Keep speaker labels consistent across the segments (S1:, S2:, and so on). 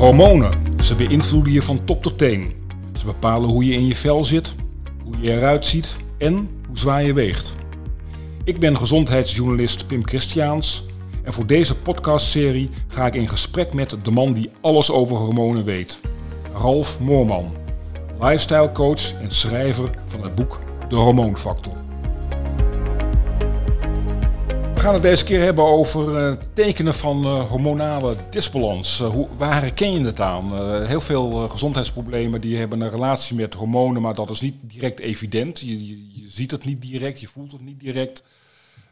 S1: Hormonen. Ze beïnvloeden je van top tot teen. Ze bepalen hoe je in je vel zit, hoe je eruit ziet en hoe zwaar je weegt. Ik ben gezondheidsjournalist Pim Christiaans en voor deze podcastserie ga ik in gesprek met de man die alles over hormonen weet. Ralf Moorman, lifestyle coach en schrijver van het boek De Hormoonfactor. We gaan het deze keer hebben over eh, tekenen van eh, hormonale disbalans. Eh, hoe, waar herken je het aan? heel veel gezondheidsproblemen die hebben een relatie met hormonen, maar dat is niet direct evident. Je, je, ziet het niet direct, je voelt het niet direct.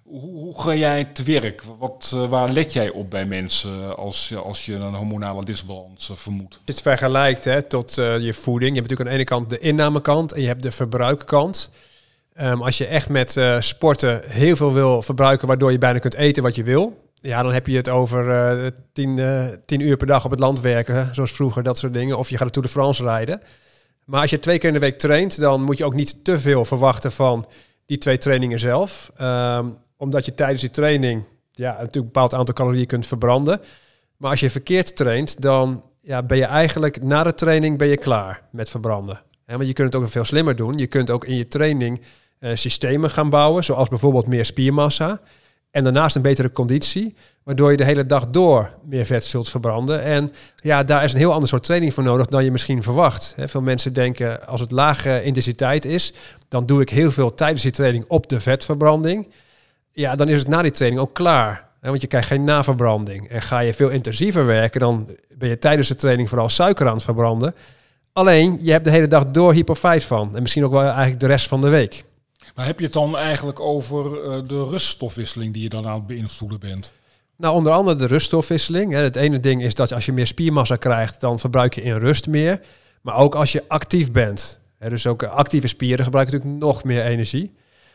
S1: Hoe, hoe ga jij te werk? Wat, waar let jij op bij mensen als, als je een hormonale disbalans vermoedt?
S2: Dit vergelijkt hè, tot je voeding. Je hebt natuurlijk aan de ene kant de innamekant en je hebt de verbruikkant. Ehm, als je echt met eh, sporten heel veel wil verbruiken, waardoor je bijna kunt eten wat je wil. Ja, dan heb je het over eh, tien, eh, tien, uur per dag op het land werken, zoals vroeger, dat soort dingen. Of je gaat de Tour de France rijden. Maar als je twee keer in de week traint, dan moet je ook niet te veel verwachten van die twee trainingen zelf. Ehm, omdat je tijdens die training ja, natuurlijk een bepaald aantal calorieën kunt verbranden. Maar als je verkeerd traint, dan ja, ben je eigenlijk na de training ben je klaar met verbranden. want je kunt het ook veel slimmer doen. Je kunt ook in je training eh, systemen gaan bouwen, zoals bijvoorbeeld meer spiermassa. En daarnaast een betere conditie, waardoor je de hele dag door meer vet zult verbranden. En ja, daar is een heel ander soort training voor nodig dan je misschien verwacht. veel mensen denken, als het lage intensiteit is, dan doe ik heel veel tijdens die training op de vetverbranding. Ja, dan is het na die training ook klaar. want je krijgt geen naverbranding. En ga je veel intensiever werken, dan ben je tijdens de training vooral suiker aan het verbranden. Alleen, je hebt de hele dag door hypofyt van. En misschien ook wel eigenlijk de rest van de week.
S1: Maar heb je het dan eigenlijk over eh, de ruststofwisseling die je dan aan het beïnvloeden bent? Nou, onder andere de
S2: ruststofwisseling. Het ene ding is dat als je meer spiermassa krijgt, dan verbruik je in rust meer. Maar ook als je actief bent. dus ook eh, actieve spieren gebruiken natuurlijk nog meer energie.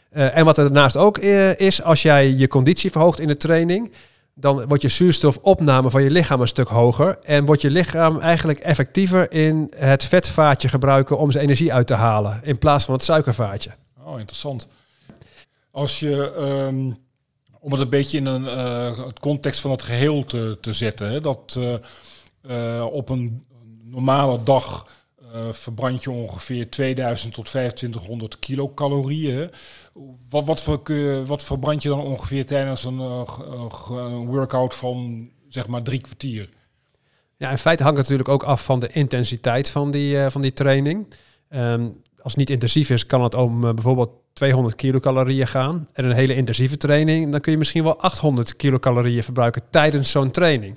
S2: Eh, en wat er daarnaast ook is, als jij je conditie verhoogt in de training, dan wordt je zuurstofopname van je lichaam een stuk hoger. En wordt je lichaam eigenlijk effectiever in het vetvaatje gebruiken om zijn energie uit te halen, in plaats van het suikervaatje.
S1: Oh, interessant. Als je, ehm, om het een beetje in een, eh, het context van het geheel te, te zetten, hè, dat eh, eh, op een normale dag verbrand je ongeveer 2000 tot 2500 kilocalorieën. Wat, wat, voor, wat verbrand je dan ongeveer tijdens een, workout van zeg maar drie kwartier?
S2: Ja, in feite hangt het natuurlijk ook af van de intensiteit van die, van die training. Um, als het niet intensief is, kan het om eh, bijvoorbeeld 200 kilocalorieën gaan. En een hele intensieve training, dan kun je misschien wel 800 kilocalorieën verbruiken tijdens zo'n training.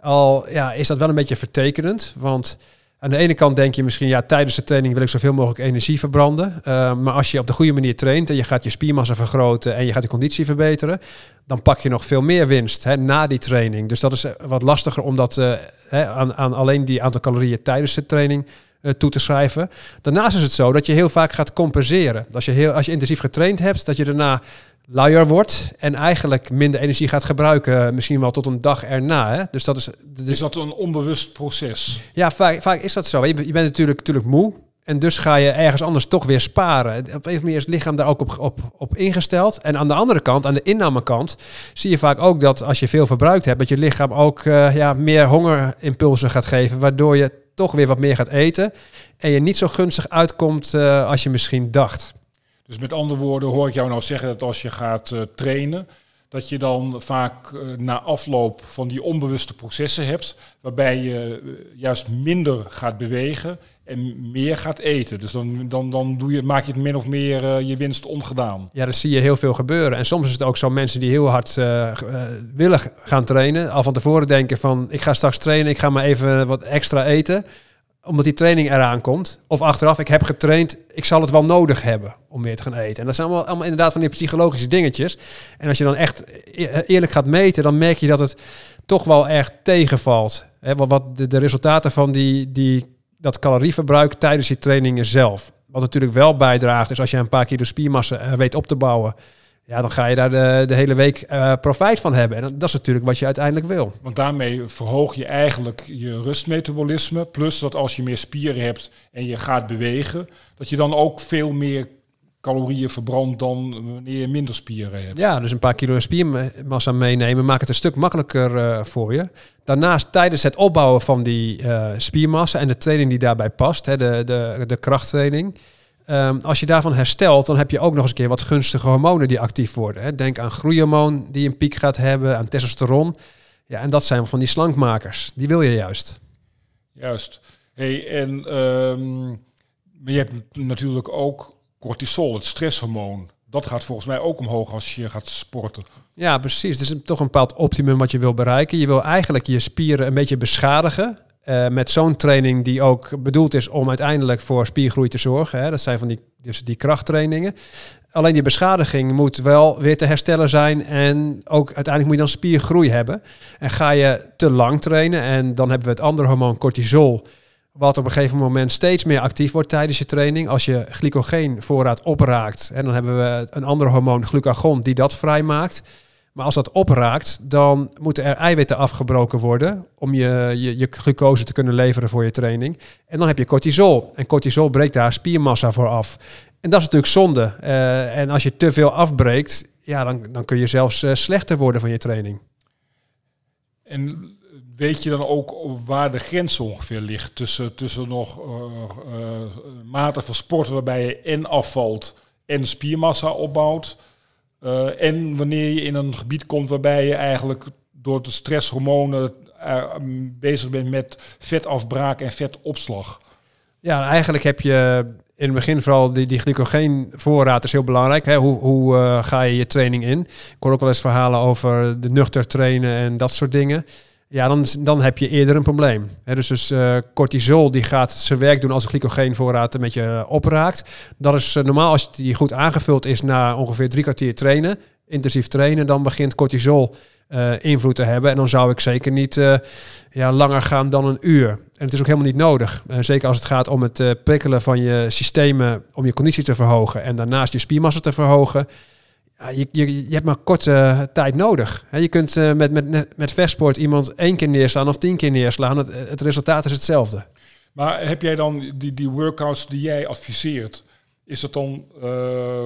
S2: Al ja, is dat wel een beetje vertekenend, want aan de ene kant denk je misschien, ja, tijdens de training wil ik zoveel mogelijk energie verbranden. Eh, maar als je op de goede manier traint en je gaat je spiermassa vergroten en je gaat de conditie verbeteren, dan pak je nog veel meer winst hè, na die training. Dus dat is eh, wat lastiger omdat hè, aan, aan alleen die aantal calorieën tijdens de training eh, toe te schrijven. Daarnaast is het zo dat je heel vaak gaat compenseren. Als je, heel, als je intensief getraind hebt, dat je daarna luier wordt en eigenlijk minder energie gaat gebruiken, eh, misschien wel tot een dag erna. Hè? Dus dat is,
S1: dus is dat een onbewust proces?
S2: Ja, vaak, vaak is dat zo. Je, bent natuurlijk, natuurlijk moe, en dus ga je ergens anders toch weer sparen. Op een of andere is het lichaam daar ook op, op, op ingesteld. En aan de andere kant, aan de innamekant, zie je vaak ook dat als je veel verbruikt hebt, dat je lichaam ook eh, ja, meer hongerimpulsen gaat geven, waardoor je toch weer wat meer gaat eten. En je niet zo gunstig uitkomt eh, als je misschien dacht.
S1: Dus met andere woorden hoor ik jou nou zeggen dat als je gaat eh, trainen, dat je dan vaak eh, na afloop van die onbewuste processen hebt, waarbij je juist minder gaat bewegen en meer gaat eten. Dus dan, dan, dan doe je, maak je het min of meer eh, je winst ongedaan. Ja, dat
S2: zie je heel veel gebeuren. En soms is het ook zo mensen die heel hard eh, eh, willen gaan trainen, al van tevoren denken van ik ga straks trainen, ik ga maar even wat extra eten omdat die training eraan komt. Of achteraf, ik heb getraind, ik zal het wel nodig hebben om meer te gaan eten. En dat zijn allemaal, allemaal inderdaad van die psychologische dingetjes. En als je dan echt e-, eerlijk gaat meten, dan merk je dat het toch wel erg tegenvalt. He, wat de, de resultaten van die, die dat calorieverbruik tijdens je trainingen zelf. Wat natuurlijk wel bijdraagt, is als je een paar kilo spiermassa eh, weet op te bouwen. Ja, dan ga je daar de, hele week eh, profijt van hebben. En dat, is natuurlijk wat je uiteindelijk wil.
S1: Want daarmee verhoog je eigenlijk je rustmetabolisme. Plus dat als je meer spieren hebt en je gaat bewegen, dat je dan ook veel meer calorieën verbrandt dan wanneer je minder spieren hebt.
S2: Ja, dus een paar kilo spiermassa meenemen maakt het een stuk makkelijker eh, voor je. Daarnaast tijdens het opbouwen van die eh, spiermassa en de training die daarbij past, hè, de, de, de krachttraining. Ehm, als je daarvan herstelt, dan heb je ook nog eens een keer wat gunstige hormonen die actief worden. Hè. Denk aan groeihormoon die een piek gaat hebben, aan testosteron. Ja, en dat zijn van die slankmakers. Die wil je juist.
S1: Juist. Hey, en ehm, maar je hebt natuurlijk ook cortisol, het stresshormoon, dat gaat volgens mij ook omhoog als je gaat sporten.
S2: Ja, precies. Dus is toch een bepaald optimum wat je wil bereiken. Je wil eigenlijk je spieren een beetje beschadigen. Eh, met zo'n training die ook bedoeld is om uiteindelijk voor spiergroei te zorgen. Hè. Dat zijn van die, dus die krachttrainingen. Alleen die beschadiging moet wel weer te herstellen zijn. En ook uiteindelijk moet je dan spiergroei hebben. En ga je te lang trainen en dan hebben we het andere hormoon cortisol wat op een gegeven moment steeds meer actief wordt tijdens je training. Als je glycogeenvoorraad opraakt, en dan hebben we een ander hormoon, glucagon, die dat vrijmaakt. Maar als dat opraakt, dan moeten er eiwitten afgebroken worden om je, je, glucose te kunnen leveren voor je training. En dan heb je cortisol. En cortisol breekt daar spiermassa voor af. En dat is natuurlijk zonde. Eh, en als je te veel afbreekt, ja, dan, dan kun je zelfs eh, slechter worden van je training.
S1: En Weet je dan ook waar de grens ongeveer ligt tussen, tussen nog uh, eh, eh, maten van sport waarbij je en afvalt en spiermassa opbouwt? Eh, en wanneer je in een gebied komt waarbij je eigenlijk door de stresshormonen bezig bent met vetafbraak en vetopslag? Ja,
S2: eigenlijk heb je in het begin vooral die, die glycogeenvoorraad is heel belangrijk. Hè? Hoe, hoe ga je je training in? Ik hoor ook wel eens verhalen over de nuchter trainen en dat soort dingen ja, dan, dan heb je eerder een probleem. dus dus eh, cortisol die gaat zijn werk doen als de glycogeenvoorraad een beetje eh, opraakt. Dat is eh, normaal als die goed aangevuld is na ongeveer drie kwartier trainen, intensief trainen, dan begint cortisol invloed te hebben. En dan zou ik zeker niet ja, langer gaan dan een uur. En het is ook helemaal niet nodig. zeker als het gaat om het prikkelen van je systemen om je conditie te verhogen en daarnaast je spiermassa te verhogen je, je, je, hebt maar korte eh, tijd nodig. je kunt eh, met, met, met vechtsport iemand één keer neerslaan of tien keer neerslaan. Het, eh, het resultaat is hetzelfde.
S1: Maar heb jij dan die, die workouts die jij adviseert, is dat dan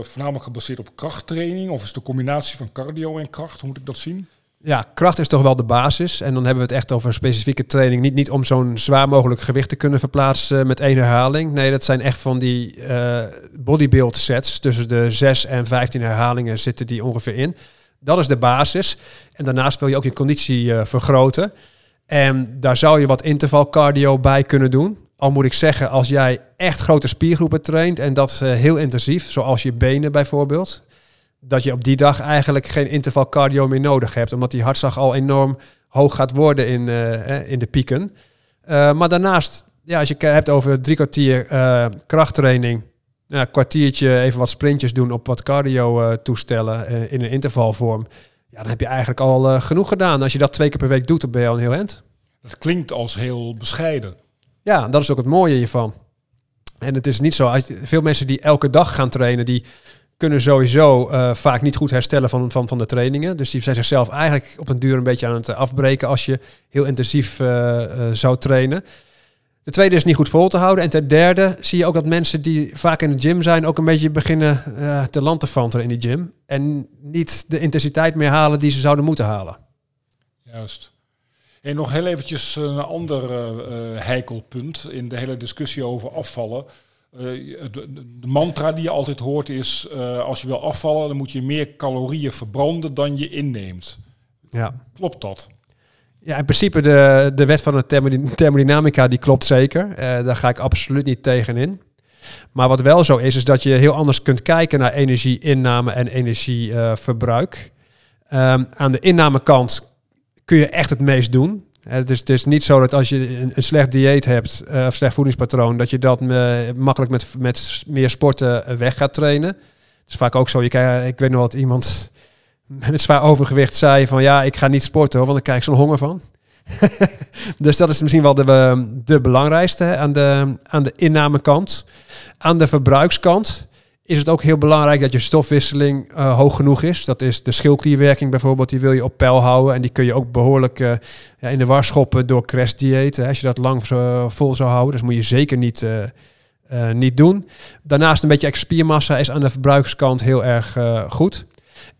S1: voornamelijk gebaseerd op krachttraining? Of is het een combinatie van cardio en kracht? Hoe moet ik dat zien?
S2: Ja, kracht is toch wel de basis. En dan hebben we het echt over specifieke training. Niet, niet om zo'n zwaar mogelijk gewicht te kunnen verplaatsen met één herhaling. Nee, dat zijn echt van die eh, bodybuild sets. Tussen de 6 en 15 herhalingen zitten die ongeveer in. Dat is de basis. En daarnaast wil je ook je conditie eh, vergroten. En daar zou je wat interval cardio bij kunnen doen. Al moet ik zeggen, als jij echt grote spiergroepen traint en dat eh, heel intensief, zoals je benen bijvoorbeeld, dat je op die dag eigenlijk geen interval cardio meer nodig hebt. Omdat die hartslag al enorm hoog gaat worden in, eh, in de pieken. Eh, maar daarnaast, ja, als je hebt over drie kwartier eh, krachttraining. een kwartiertje even wat sprintjes doen op wat cardio toestellen in een intervalvorm. Ja, dan heb je eigenlijk al genoeg gedaan. Als je dat twee keer per week doet, dan ben je al een heel end. Dat klinkt als heel bescheiden. Ja, dat is ook het mooie hiervan. En het is niet zo. Veel mensen die elke dag gaan trainen, die kunnen sowieso eh, vaak niet goed herstellen van, van, van de trainingen. Dus die zijn zichzelf eigenlijk op een duur een beetje aan het eh, afbreken als je heel intensief eh, zou trainen. De tweede is niet goed vol te houden. En ten derde zie je ook dat mensen die vaak in de gym zijn ook een beetje beginnen te land te fanteren in die gym. En niet de intensiteit meer halen die ze zouden moeten halen.
S1: Juist. En nog heel eventjes een ander heikelpunt in de hele discussie over afvallen. Eh, de, mantra die je altijd hoort is: eh, als je wil afvallen, dan moet je meer calorieën verbranden dan je inneemt. Ja. Klopt dat?
S2: Ja, in principe de, de wet van de thermodynamica die klopt zeker. Eh, daar ga ik absoluut niet tegen in. Maar wat wel zo is, is dat je heel anders kunt kijken naar energieinname en energieverbruik. Ehm, aan de innamekant kun je echt het meest doen. Het is, het is niet zo dat als je een, slecht dieet hebt eh, of slecht voedingspatroon, dat je dat makkelijk met, met meer sporten eh, weg gaat trainen. Het is vaak ook zo, je eh, ik weet nog wat iemand met zwaar overgewicht zei van ja, ik ga niet sporten hoor, want dan krijg ik zo'n honger van. dus dat is misschien wel de, de belangrijkste aan de, aan de innamekant. Aan de verbruikskant is het ook heel belangrijk dat je stofwisseling eh, hoog genoeg is. Dat is de schildklierwerking bijvoorbeeld, die wil je op peil houden. En die kun je ook behoorlijk eh, in de war schoppen door crashdiëten. Als je dat lang vol zou houden, dus moet je zeker niet, eh, niet doen. Daarnaast een beetje expiermassa is aan de verbruikskant heel erg goed.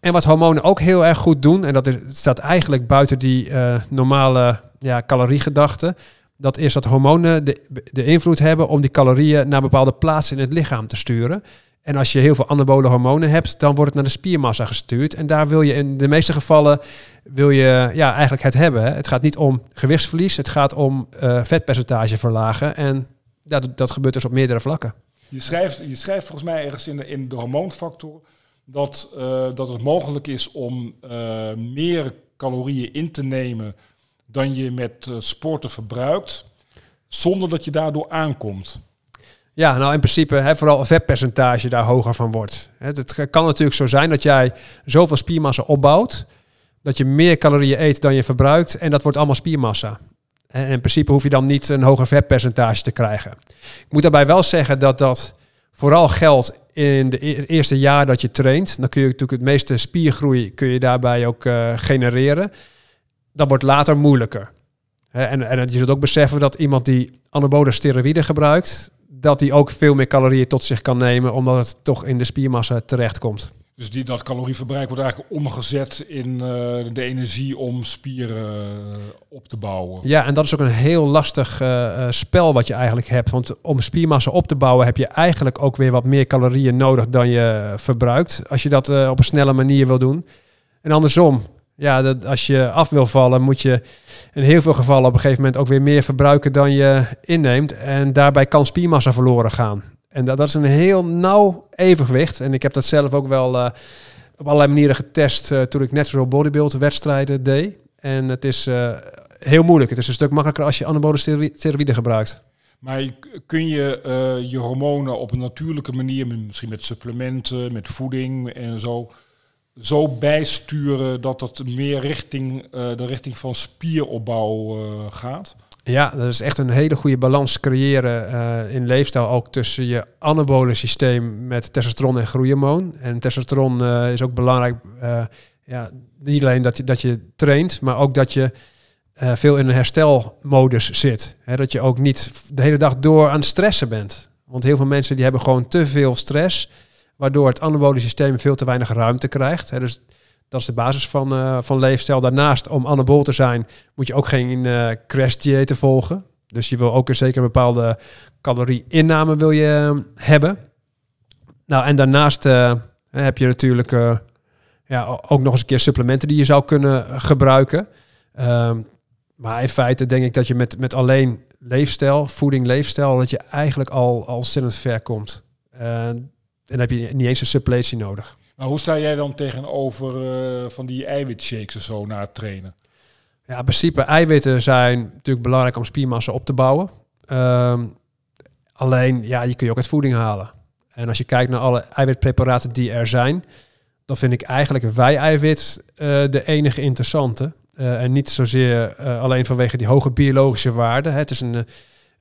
S2: En wat hormonen ook heel erg goed doen, en dat is, staat eigenlijk buiten die normale ja, caloriegedachte dat is dat hormonen de, de invloed hebben om die calorieën naar bepaalde plaatsen in het lichaam te sturen. En als je heel veel anabole hormonen hebt, dan wordt het naar de spiermassa gestuurd. En daar wil je in de meeste gevallen wil je, ja, eigenlijk het hebben. Het gaat niet om gewichtsverlies, het gaat om eh, vetpercentage verlagen. En dat, dat gebeurt dus op meerdere vlakken.
S1: Je schrijft, je schrijft volgens mij ergens in de, in de hormoonfactor dat, eh, dat het mogelijk is om eh, meer calorieën in te nemen dan je met sporten verbruikt, zonder dat je daardoor aankomt.
S2: Ja, nou in principe hè, vooral een vetpercentage daar hoger van wordt. Het kan natuurlijk zo zijn dat jij zoveel spiermassa opbouwt, dat je meer calorieën eet dan je verbruikt en dat wordt allemaal spiermassa. En in principe hoef je dan niet een hoger vetpercentage te krijgen. Ik moet daarbij wel zeggen dat dat vooral geldt in de e-, het eerste jaar dat je traint. Dan kun je natuurlijk het meeste spiergroei kun je daarbij ook eh, genereren. Dat wordt later moeilijker. en, en je zult ook beseffen dat iemand die anabole steroïden gebruikt, dat hij ook veel meer calorieën tot zich kan nemen, omdat het toch in de spiermassa terechtkomt.
S1: Dus die, dat calorieverbruik wordt eigenlijk omgezet in eh, de energie om spieren eh, op te bouwen.
S2: Ja, en dat is ook een heel lastig eh, spel wat je eigenlijk hebt. Want om spiermassa op te bouwen heb je eigenlijk ook weer wat meer calorieën nodig dan je verbruikt. Als je dat op een snelle manier wil doen. En andersom, ja, dat als je af wil vallen, moet je in heel veel gevallen op een gegeven moment ook weer meer verbruiken dan je inneemt. En daarbij kan spiermassa verloren gaan. En dat, is een heel nauw evenwicht. En ik heb dat zelf ook wel eh, op allerlei manieren getest eh, toen ik natural bodybuild wedstrijden deed. En het is eh, heel moeilijk. Het is een stuk makkelijker als je anabole steroïden gebruikt.
S1: Maar kun je je hormonen op een natuurlijke manier, misschien met supplementen, met voeding en zo, zo bijsturen dat het meer richting eh, de richting van spieropbouw eh, gaat?
S2: Ja, dat is echt een hele goede balans creëren eh, in leefstijl ook tussen je anabole systeem met testosteron en groeihormoon. En testosteron is ook belangrijk, ja, niet alleen dat je, dat je traint, maar ook dat je veel in een herstelmodus zit. Hè, dat je ook niet de hele dag door aan het stressen bent. Want heel veel mensen die hebben gewoon te veel stress waardoor het anabolische systeem veel te weinig ruimte krijgt. Dus dat is de basis van, uh, van leefstijl. Daarnaast, om anabool te zijn, moet je ook geen uh, crash diëten volgen. Dus je wil ook een zeker bepaalde calorie-inname wil je, ehm, hebben. Nou, en daarnaast eh, heb je natuurlijk ja, ook nog eens een keer supplementen die je zou kunnen gebruiken. Ehm, maar in feite denk ik dat je met, met alleen leefstijl, voeding, leefstijl, dat je eigenlijk al, al zinnend ver komt en heb je niet eens een suppletie nodig.
S1: Maar hoe sta jij dan tegenover eh, van die eiwitshakes en zo na het trainen? Ja, in principe
S2: eiwitten zijn natuurlijk belangrijk om spiermassa op te bouwen. Ehm, alleen, ja, je kun je ook uit voeding halen. En als je kijkt naar alle eiwitpreparaten die er zijn, dan vind ik eigenlijk wij-eiwit eh, de enige interessante. Eh, en niet zozeer alleen vanwege die hoge biologische waarde. Hè. Het is een,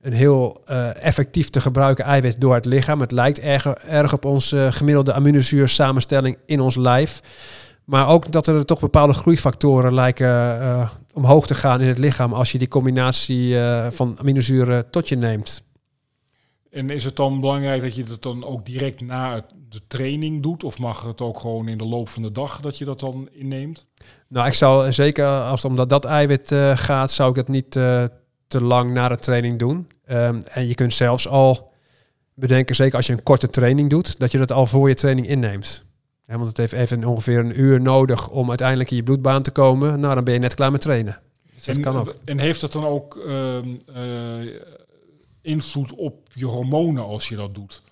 S2: een heel eh, effectief te gebruiken eiwit door het lichaam. Het lijkt erg, erg op onze eh, gemiddelde aminozuursamenstelling in ons lijf. Maar ook dat er toch bepaalde groeifactoren lijken eh, omhoog te gaan in het lichaam als je die combinatie van aminozuren tot je neemt.
S1: En is het dan belangrijk dat je dat dan ook direct na de training doet? Of mag het ook gewoon in de loop van de dag dat je dat dan inneemt?
S2: Nou, ik zou zeker, als het om dat, dat eiwit gaat, zou ik het niet te lang na de training doen. Ehm, en je kunt zelfs al bedenken, zeker als je een korte training doet, dat je dat al voor je training inneemt. want het heeft even ongeveer een uur nodig om uiteindelijk in je bloedbaan te komen. Nou, dan ben je net klaar met trainen. Dus en, dat kan ook.
S1: En heeft dat dan ook ehm, eh, invloed op je hormonen als je dat doet?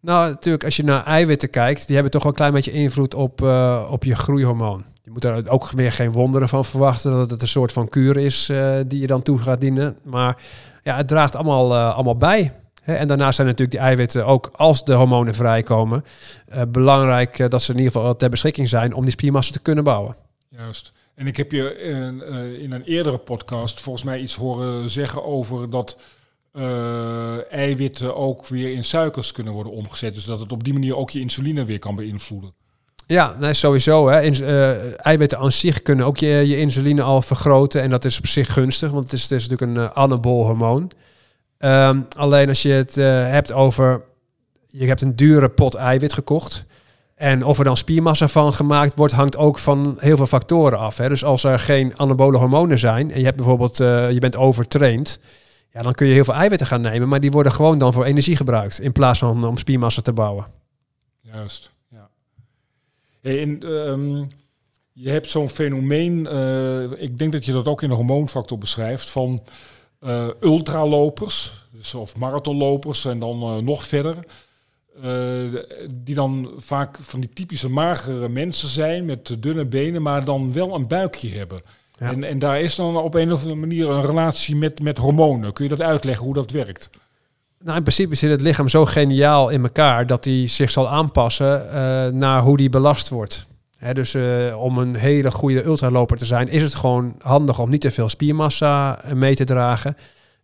S2: Nou, natuurlijk, als je naar eiwitten kijkt, die hebben toch wel een klein beetje invloed op, eh, op je groeihormoon. Je moet er ook weer geen wonderen van verwachten dat het een soort van kuur is eh, die je dan toe gaat dienen. Maar ja, het draagt allemaal, eh, allemaal bij. en daarnaast zijn natuurlijk die eiwitten ook als de hormonen vrijkomen, eh, belangrijk dat ze in ieder geval ter beschikking zijn om die spiermassa te kunnen bouwen.
S1: Juist. En ik heb je in, in een eerdere podcast volgens mij iets horen zeggen over dat uh, eiwitten ook weer in suikers kunnen worden omgezet. Dus dat het op die manier ook je insuline weer kan beïnvloeden.
S2: Ja, nee, sowieso. Hè. In, eh, eiwitten aan zich kunnen ook je, je insuline al vergroten. En dat is op zich gunstig, want het is, natuurlijk een uh, eh, anabool hormoon. Ehm, alleen als je het eh, hebt over... Je hebt een dure pot eiwit gekocht. En of er dan spiermassa van gemaakt wordt, hangt ook van heel veel factoren af. Hè. Dus als er geen anabole hormonen zijn... en je, hebt bijvoorbeeld, je bent overtraind... Ja, dan kun je heel veel eiwitten gaan nemen... maar die worden gewoon dan voor energie gebruikt... in plaats van om spiermassa te bouwen.
S1: Juist. Ehm, je hebt zo'n fenomeen, eh, ik denk dat je dat ook in de hormoonfactor beschrijft, van uh, ultralopers dus of marathonlopers en dan eh, nog verder. die dan vaak van die typische magere mensen zijn met dunne benen, maar dan wel een buikje hebben. En, en daar is dan op een of andere manier een relatie met, met hormonen. Kun je dat uitleggen hoe dat werkt? nou, in principe zit
S2: het lichaam zo geniaal in elkaar dat hij zich zal aanpassen eh, naar hoe die belast wordt. dus eh, om een hele goede ultraloper te zijn, is het gewoon handig om niet te veel spiermassa eh, mee te dragen.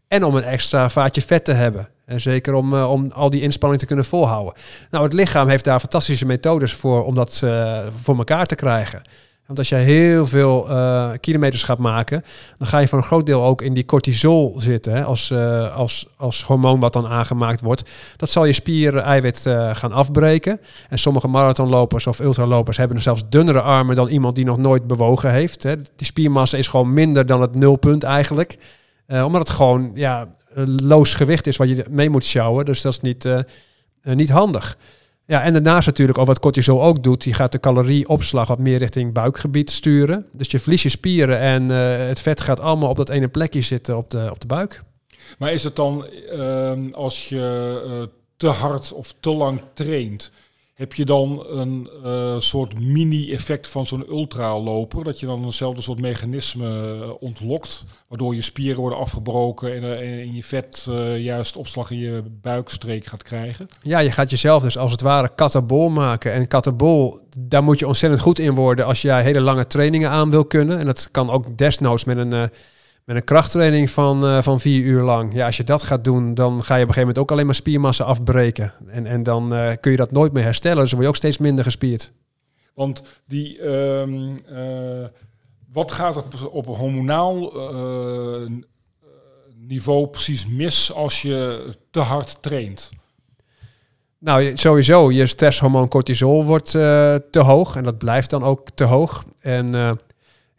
S2: En om een extra vaatje vet te hebben. En zeker om, om al die inspanning te kunnen volhouden. Nou, het lichaam heeft daar fantastische methodes voor om dat voor elkaar te krijgen. Want als jij heel veel eh, kilometers gaat maken, dan ga je voor een groot deel ook in die cortisol zitten. Hè, als, eh, als, als hormoon wat dan aangemaakt wordt. Dat zal je spieren eiwit eh, gaan afbreken. En sommige marathonlopers of ultralopers hebben zelfs dunnere armen dan iemand die nog nooit bewogen heeft. Hè. Die spiermassa is gewoon minder dan het nulpunt eigenlijk. omdat het gewoon ja, loos gewicht is wat je mee moet sjouwen. Dus dat is niet, niet handig. Ja, en daarnaast natuurlijk of wat cortisol ook doet, die gaat de calorieopslag wat meer richting buikgebied sturen. Dus je verliest je spieren en eh, het vet gaat allemaal op dat ene plekje zitten op de, op de buik.
S1: Maar is het dan ehm, als je eh, te hard of te lang traint, heb je dan een eh, soort mini-effect van zo'n ultraloper. Dat je dan eenzelfde soort mechanisme eh, ontlokt. Waardoor je spieren worden afgebroken en, eh, je vet juist opslag in je buikstreek gaat krijgen.
S2: Ja, je gaat jezelf dus als het ware katabol maken. En katabol, daar moet je ontzettend goed in worden als jij hele lange trainingen aan wil kunnen. En dat kan ook desnoods met een met een krachttraining van, eh, van vier uur lang. Ja, als je dat gaat doen, dan ga je op een gegeven moment ook alleen maar spiermassa afbreken. En, en dan eh, kun je dat nooit meer herstellen. Dus dan word je ook steeds minder gespierd.
S1: Want die, ehm, eh, wat gaat er op, een hormonaal niveau precies mis als je te hard traint?
S2: Nou, sowieso, je stresshormoon cortisol wordt te hoog en dat blijft dan ook te hoog. En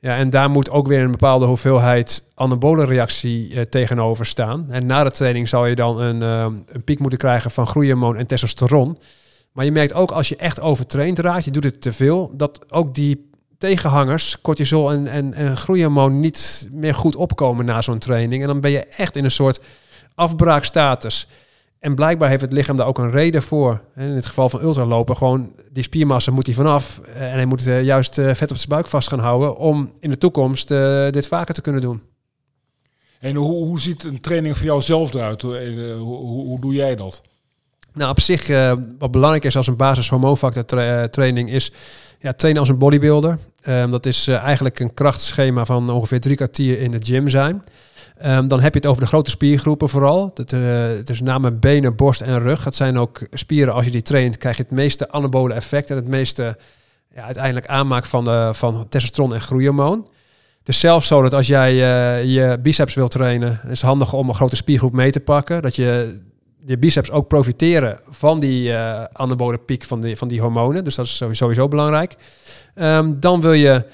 S2: ja, en daar moet ook weer een bepaalde hoeveelheid anabole reactie eh, tegenover staan. En na de training zou je dan een, eh, een piek moeten krijgen van groeihormoon en testosteron. Maar je merkt ook als je echt overtraind raakt, je doet het te veel, dat ook die tegenhangers, cortisol en, en, en groeihormoon, niet meer goed opkomen na zo'n training. En dan ben je echt in een soort afbraakstatus. En blijkbaar heeft het lichaam daar ook een reden voor. In het geval van ultralopen, gewoon die spiermassa moet hij vanaf. Eh, en hij moet eh, juist eh, vet op zijn buik vast gaan houden om in de toekomst dit vaker te kunnen doen.
S1: En hoe, hoe ziet een training voor jou zelf eruit? Hoe, hoe, doe jij dat?
S2: Nou, op zich, wat belangrijk is als een basis hormoonfactor training, is ja, trainen als een bodybuilder. Ehm, dat is eigenlijk een krachtschema van ongeveer drie kwartier in de gym zijn. Ehm, dan heb je het over de grote spiergroepen vooral. Dat, uh, dus namen benen, borst en rug. Dat zijn ook spieren, als je die traint, krijg je het meeste anabole effect en het meeste ja, uiteindelijk aanmaak van, de eh, van testosteron en groeihormoon. Dus zelfs zo dat als jij eh, je biceps wilt trainen, is het handig om een grote spiergroep mee te pakken. Dat je je biceps ook profiteren van die uh, anabole piek van die, van die hormonen. Dus dat is sowieso belangrijk. Ehm, dan wil je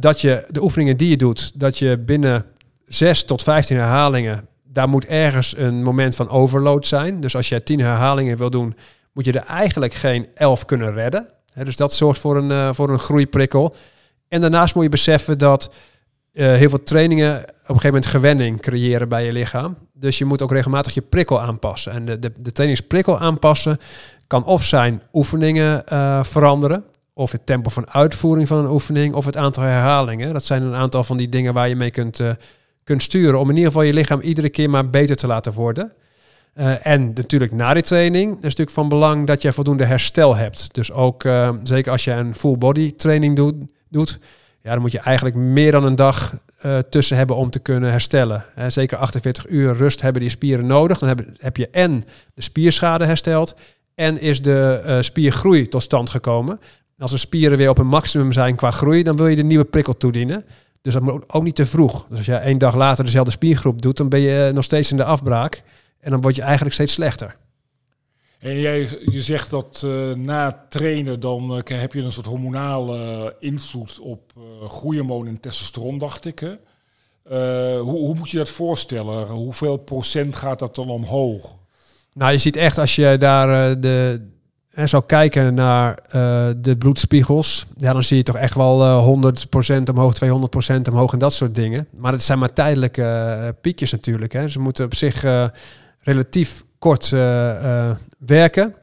S2: dat je de oefeningen die je doet, dat je binnen zes tot 15 herhalingen, daar moet ergens een moment van overload zijn. Dus als jij 10 herhalingen wil doen, moet je er eigenlijk geen elf kunnen redden. dus dat zorgt voor een, eh, voor een groeiprikkel. En daarnaast moet je beseffen dat eh, heel veel trainingen op een gegeven moment gewenning creëren bij je lichaam. Dus je moet ook regelmatig je prikkel aanpassen. En de, de, trainingsprikkel aanpassen kan of zijn oefeningen eh, veranderen, of het tempo van uitvoering van een oefening, of het aantal herhalingen. Dat zijn een aantal van die dingen waar je mee kunt, uh, kunt om in ieder geval je lichaam iedere keer maar beter te laten worden. Eh, en natuurlijk na die training is natuurlijk van belang dat je voldoende herstel hebt. Dus ook eh, zeker als je een full body training doet, doet ja, dan moet je eigenlijk meer dan een dag eh, tussen hebben om te kunnen herstellen. zeker 48 uur rust hebben die spieren nodig. Dan heb, heb je en de spierschade hersteld en is de spiergroei tot stand gekomen. als de spieren weer op een maximum zijn qua groei, dan wil je de nieuwe prikkel toedienen. Dus dat moet ook niet te vroeg. Dus als je één dag later dezelfde spiergroep doet, dan ben je eh, nog steeds in de afbraak. En dan word je eigenlijk steeds slechter.
S1: En jij, je zegt dat uh, na trainen dan eh, heb je een soort hormonale invloed op uh, groeihormoon en testosteron, dacht ik. Hè? hoe, hoe, moet je dat voorstellen? Hoeveel procent gaat dat dan omhoog? Nou, je
S2: ziet echt als je daar de, en zou kijken naar eh, de bloedspiegels, ja, dan zie je toch echt wel 100% eh, omhoog, 200% omhoog en dat soort dingen. Maar het zijn maar tijdelijke eh, piekjes natuurlijk. Hè. Ze moeten op zich relatief kort werken.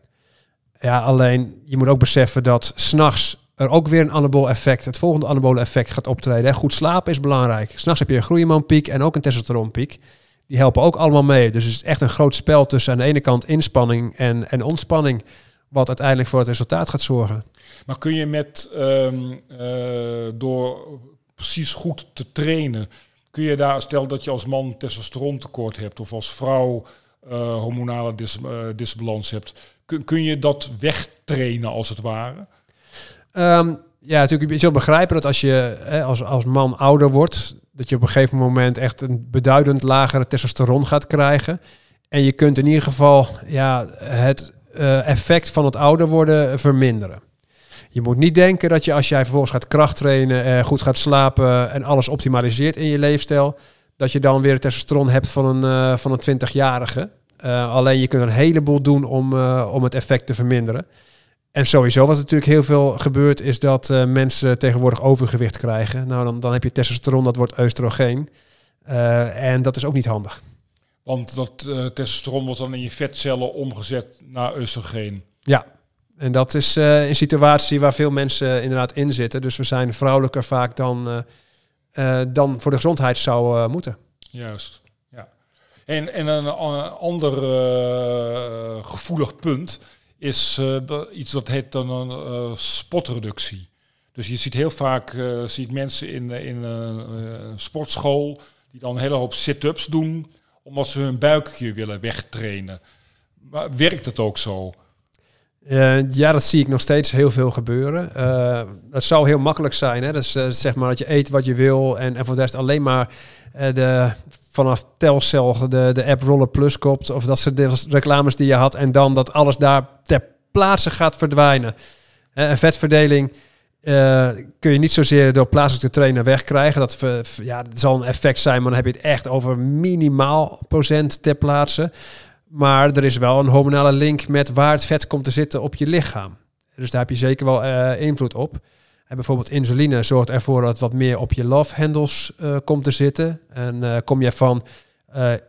S2: Ja, alleen je moet ook beseffen dat s'nachts er ook weer een anabol effect, het volgende anabole effect gaat optreden. Hè. Goed slapen is belangrijk. S'nachts heb je een groeimanpiek en ook een testosteronpiek die helpen ook allemaal mee. Dus het is echt een groot spel tussen aan de ene kant inspanning en, en ontspanning wat uiteindelijk voor het resultaat gaat zorgen.
S1: Maar kun je met ehm, eh, door precies goed te trainen, kun je daar, stel dat je als man testosterontekort hebt of als vrouw eh, hormonale eh, disbalans hebt, kun, kun je dat wegtrainen als het ware? Ehm,
S2: ja, natuurlijk, je zult begrijpen dat als je hè, als, als man ouder wordt, dat je op een gegeven moment echt een beduidend lagere testosteron gaat krijgen. En je kunt in ieder geval ja, het eh, effect van het ouder worden verminderen. Je moet niet denken dat je als jij vervolgens gaat krachttrainen, eh, goed gaat slapen en alles optimaliseert in je leefstijl, dat je dan weer het testosteron hebt van een, eh, van een 20-jarige. alleen je kunt een heleboel doen om, om het effect te verminderen. En sowieso, wat natuurlijk heel veel gebeurt, is dat mensen tegenwoordig overgewicht krijgen. Nou, dan, dan heb je testosteron, dat wordt oestrogeen. en dat is ook niet handig.
S1: Want dat uh, wordt dan in je vetcellen omgezet naar oestrogeen.
S2: Ja, en dat is eh, een situatie waar veel mensen inderdaad in zitten. Dus we zijn vrouwelijker vaak dan, eh, dan voor de gezondheid zou
S1: moeten. Juist, ja. En, en een, ander gevoelig punt is iets dat heet dan een spotreductie. Dus je ziet heel vaak ziet mensen in, in een sportschool die dan een hele hoop sit-ups doen omdat ze hun buikje willen wegtrainen. Maar werkt het ook zo?
S2: Eh, ja, dat zie ik nog steeds heel veel gebeuren. Uh, dat zou heel makkelijk zijn. Hè? Dus uh, zeg maar dat je eet wat je wil en, en voor de rest alleen maar de, vanaf Telcel de, de app Roller Plus kopt. Of dat soort reclames die je had. En dan dat alles daar ter plaatse gaat verdwijnen. en vetverdeling uh, kun je niet zozeer door plaatselijke te trainen wegkrijgen. Dat ja, zal een effect zijn, maar dan heb je het echt over minimaal procent ter plaatse. Maar er is wel een hormonale link met waar het vet komt te zitten op je lichaam. Dus daar heb je zeker wel eh, invloed op. En bijvoorbeeld insuline zorgt ervoor dat wat meer op je love handles eh, komt te zitten. En kom je van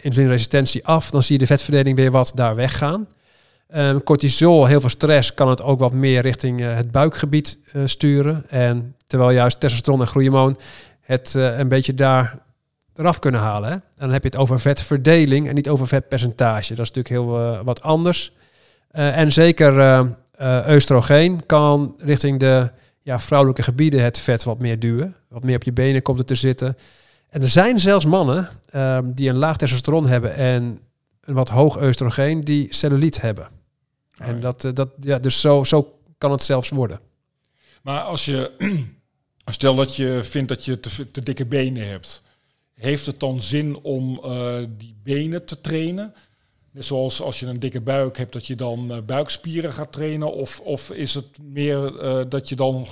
S2: insulineresistentie af, dan zie je de vetverdeling weer wat daar weggaan. Um, cortisol, heel veel stress, kan het ook wat meer richting eh, het buikgebied eh, sturen. En terwijl juist testosteron en groeimoon het eh, een beetje daar eraf kunnen halen. dan heb je het over vetverdeling en niet over vetpercentage. Dat is natuurlijk heel wat anders. en zeker ehm, oestrogeen kan richting de ja, vrouwelijke gebieden het vet wat meer duwen. Wat meer op je benen komt er te zitten. En er zijn zelfs mannen ehm, die een laag testosteron hebben en een wat hoog oestrogeen die celluliet hebben. En dat, eh, dat, ja, dus zo, zo kan het zelfs worden.
S1: Maar als je, stel dat je vindt dat je te, dikke benen hebt, heeft het dan zin om eh, die benen te trainen? Net zoals als je een dikke buik hebt, dat je dan eh, buikspieren gaat trainen? Of, of is het meer dat je dan,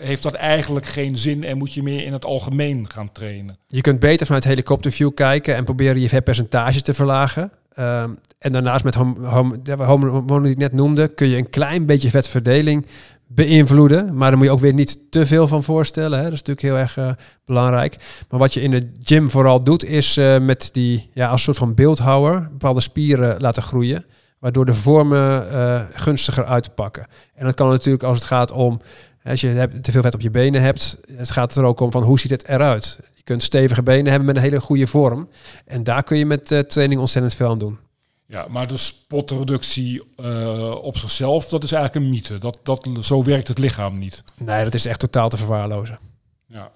S1: heeft dat eigenlijk geen zin en moet je meer in het algemeen gaan trainen?
S2: Je kunt beter vanuit helikopterview kijken en proberen je vetpercentage te verlagen. Ehm, en daarnaast met hormonen die ik net noemde, kun je een klein beetje vetverdeling beïnvloeden. Maar daar moet je ook weer niet te veel van voorstellen. Hè? Dat is natuurlijk heel erg eh, belangrijk. Maar wat je in de gym vooral doet, is uh, met die ja, als soort van beeldhouwer bepaalde spieren laten groeien. Waardoor de vormen uh, gunstiger uitpakken. En dat kan natuurlijk als het gaat om. Als je te veel vet op je benen hebt, het gaat er ook om van hoe ziet het eruit. Je kunt stevige benen hebben met een hele goede vorm. En daar kun je met eh, training ontzettend veel aan doen. Ja, maar de
S1: spotreductie eh, op zichzelf, dat is eigenlijk een mythe. Dat, dat, zo werkt het lichaam niet. Nee, dat is echt totaal te verwaarlozen. Ja.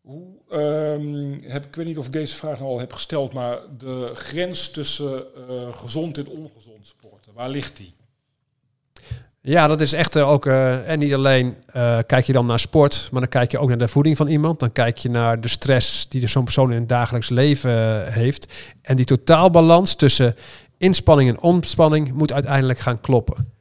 S1: Hoe, ehm, heb, ik weet niet of ik deze vraag nou al heb gesteld, maar de grens tussen eh, gezond en ongezond sporten, waar ligt die?
S2: Ja, dat is echt eh, ook. Eh, en niet alleen eh, kijk je dan naar sport, maar dan kijk je ook naar de voeding van iemand. Dan kijk je naar de stress die zo'n persoon in het dagelijks leven heeft. En die totaalbalans tussen inspanning en ontspanning moet uiteindelijk gaan kloppen.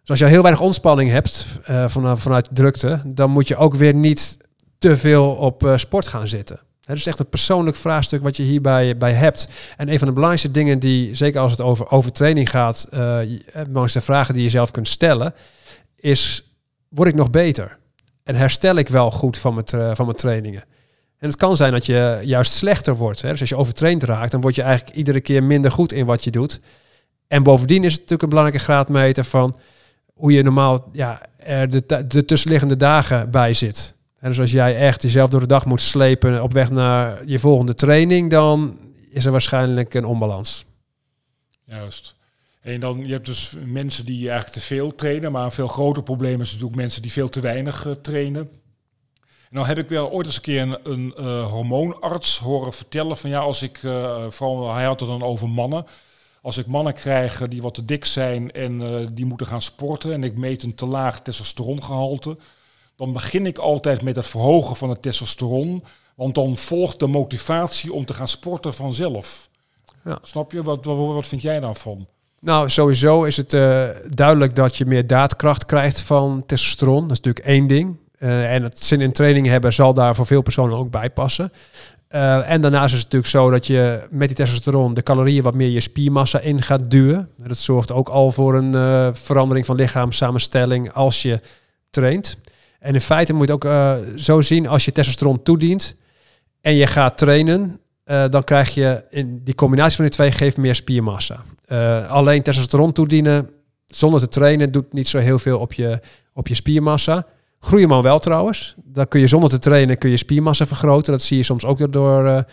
S2: Dus als je heel weinig ontspanning hebt vanuit, vanuit drukte, dan moet je ook weer niet te veel op sport gaan zitten. Dus het is echt een persoonlijk vraagstuk wat je hierbij bij hebt. En een van de belangrijkste dingen die, zeker als het over overtraining gaat, langs eh, eh, de vragen die je zelf kunt stellen, is: word ik nog beter? En herstel ik wel goed van mijn, van mijn trainingen? En het kan zijn dat je juist slechter wordt. Hè? Dus als je overtraind raakt, dan word je eigenlijk iedere keer minder goed in wat je doet. En bovendien is het natuurlijk een belangrijke graadmeter van hoe je normaal ja, er de, de tussenliggende dagen bij zit. En dus als jij echt jezelf door de dag moet slepen op weg naar je volgende training, dan is er waarschijnlijk een onbalans.
S1: Juist. En dan, je hebt dus mensen die eigenlijk te veel trainen, maar een veel groter probleem is natuurlijk mensen die veel te weinig uh, trainen. dan nou heb ik wel ooit eens een keer een, eh, hormoonarts horen vertellen van ja, als ik, eh, vooral hij had het dan over mannen, als ik mannen krijg die wat te dik zijn en die moeten gaan sporten en ik meet een te laag testosterongehalte, dan begin ik altijd met het verhogen van het testosteron. Want dan volgt de motivatie om te gaan sporten vanzelf. Ja. Snap je? Wat, wat, vind jij daarvan?
S2: Nou, sowieso is het eh, duidelijk dat je meer daadkracht krijgt van testosteron. Dat is natuurlijk één ding. Eh, en het zin in training hebben zal daar voor veel personen ook bij passen. Eh, en daarnaast is het natuurlijk zo dat je met die testosteron de calorieën wat meer je spiermassa in gaat duwen. Dat zorgt ook al voor een verandering van lichaamssamenstelling als je traint. En in feite moet je het ook eh, zo zien, als je testosteron toedient en je gaat trainen, eh, dan krijg je in die combinatie van die twee geeft meer spiermassa. Eh, alleen testosteron toedienen zonder te trainen doet niet zo heel veel op je, op je spiermassa. man wel trouwens. Dan kun je zonder te trainen kun je spiermassa vergroten. Dat zie je soms ook door,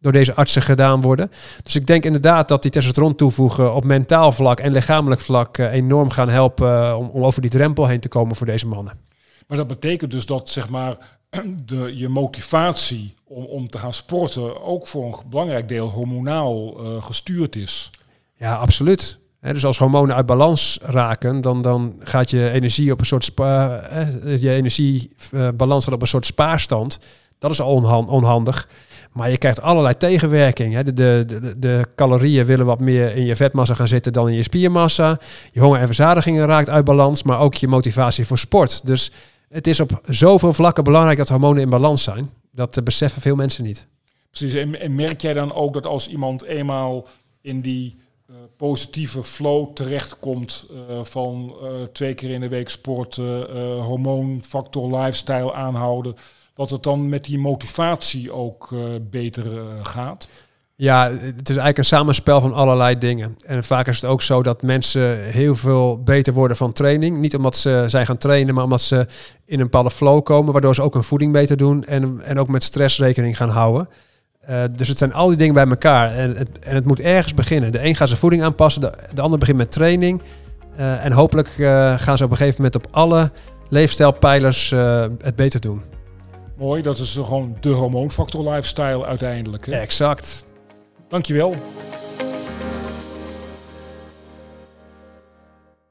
S2: door deze artsen gedaan worden. Dus ik denk inderdaad dat die testosteron toevoegen op mentaal vlak en lichamelijk vlak enorm gaan helpen om over die drempel heen te komen voor deze mannen.
S1: Maar dat betekent dus dat zeg maar, de, je motivatie om, om te gaan sporten ook voor een belangrijk deel hormonaal eh, gestuurd is.
S2: Ja, absoluut. dus als hormonen uit balans raken, dan, dan gaat je energie op een soort je energiebalans eh, gaat op een soort spaarstand. Dat is al onhandig. Maar je krijgt allerlei tegenwerking. De, de, de, de, calorieën willen wat meer in je vetmassa gaan zitten dan in je spiermassa. Je honger en verzadigingen raakt uit balans, maar ook je motivatie voor sport. Dus het is op zoveel vlakken belangrijk dat hormonen in balans zijn. Dat eh, beseffen veel mensen niet.
S1: Precies. En, merk jij dan ook dat als iemand eenmaal in die eh, positieve flow terechtkomt eh, van twee keer in de week sporten, hormoonfactor, lifestyle aanhouden, dat het dan met die motivatie ook beter gaat?
S2: Ja, het is eigenlijk een samenspel van allerlei dingen. En vaak is het ook zo dat mensen heel veel beter worden van training. Niet omdat ze zijn gaan trainen, maar omdat ze in een bepaalde flow komen, waardoor ze ook hun voeding beter doen en, en ook met stress rekening gaan houden. Eh, dus het zijn al die dingen bij elkaar. En het, en het moet ergens beginnen. De een gaat zijn voeding aanpassen, de, de ander begint met training. Eh, en hopelijk eh, gaan ze op een gegeven moment op alle leefstijlpijlers het beter doen.
S1: Mooi, dat is gewoon de hormoonfactor lifestyle uiteindelijk. Hè? Exact. Dankjewel.